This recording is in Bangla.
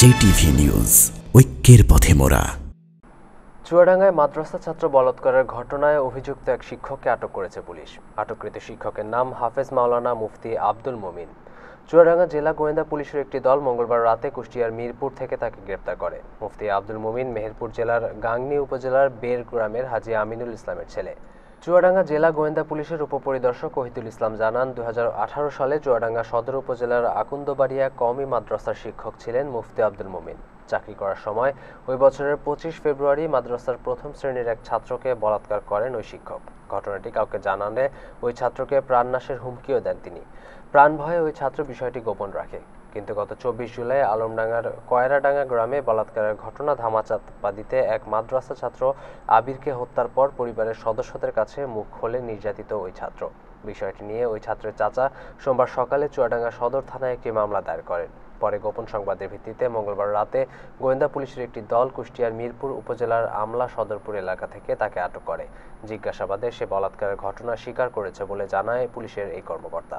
জেটিভি নিউজ ঐক্যের পথে মোড়া চুয়াডাঙ্গায় মাদ্রাসা ছাত্র বলৎকারের ঘটনায় অভিযুক্ত এক শিক্ষককে আটক করেছে পুলিশ আটককৃত শিক্ষকের নাম হাফেজ মাওলানা মুফতি আব্দুল মমিন চুয়াডাঙ্গা জেলা গোয়েন্দা পুলিশের একটি দল মঙ্গলবার রাতে কুষ্টিয়ার মিরপুর থেকে তাকে গ্রেপ্তার করে মুফতি আব্দুল মমিন মেহেরপুর জেলার গাংনি উপজেলার বের গ্রামের হাজি আমিনুল ইসলামের ছেলে চুয়াডাঙ্গা জেলা গোয়েন্দা পুলিশের উপপরিদর্শক ওহিদুল ইসলাম জানান দু সালে চুয়াডাঙ্গা সদর উপজেলার আকুন্দবাড়িয়া কমি মাদ্রাসার শিক্ষক ছিলেন মুফতি আব্দুল মোমিন চাকরি করার সময় ওই বছরের পঁচিশ ফেব্রুয়ারি মাদ্রাসার প্রথম শ্রেণীর এক ছাত্রকে বলাৎকার করেন ওই শিক্ষক ঘটনাটি কাউকে জানালে ওই ছাত্রকে প্রাণনাশের হুমকিও দেন তিনি প্রাণ ভয়ে ওই ছাত্র বিষয়টি গোপন রাখে কিন্তু গত চব্বিশ জুলাই আলমডাঙ্গার কয়রাডাঙ্গা গ্রামে বলাৎকারের ঘটনা ধামাচাপা দিতে এক মাদ্রাসা ছাত্র আবিরকে হত্যার পর পরিবারের সদস্যদের কাছে মুখ খোলে নির্যাতিত ওই ছাত্র বিষয়টি নিয়ে ওই ছাত্রের চাচা সোমবার সকালে চুয়াডাঙ্গা সদর থানায় একটি মামলা দায়ের করেন পরে গোপন সংবাদের ভিত্তিতে মঙ্গলবার রাতে গোয়েন্দা পুলিশের একটি দল কুষ্টিয়ার মিরপুর উপজেলার আমলা সদরপুর এলাকা থেকে তাকে আটক করে জিজ্ঞাসাবাদে সে বলাৎকারের ঘটনা স্বীকার করেছে বলে জানায় পুলিশের এই কর্মকর্তা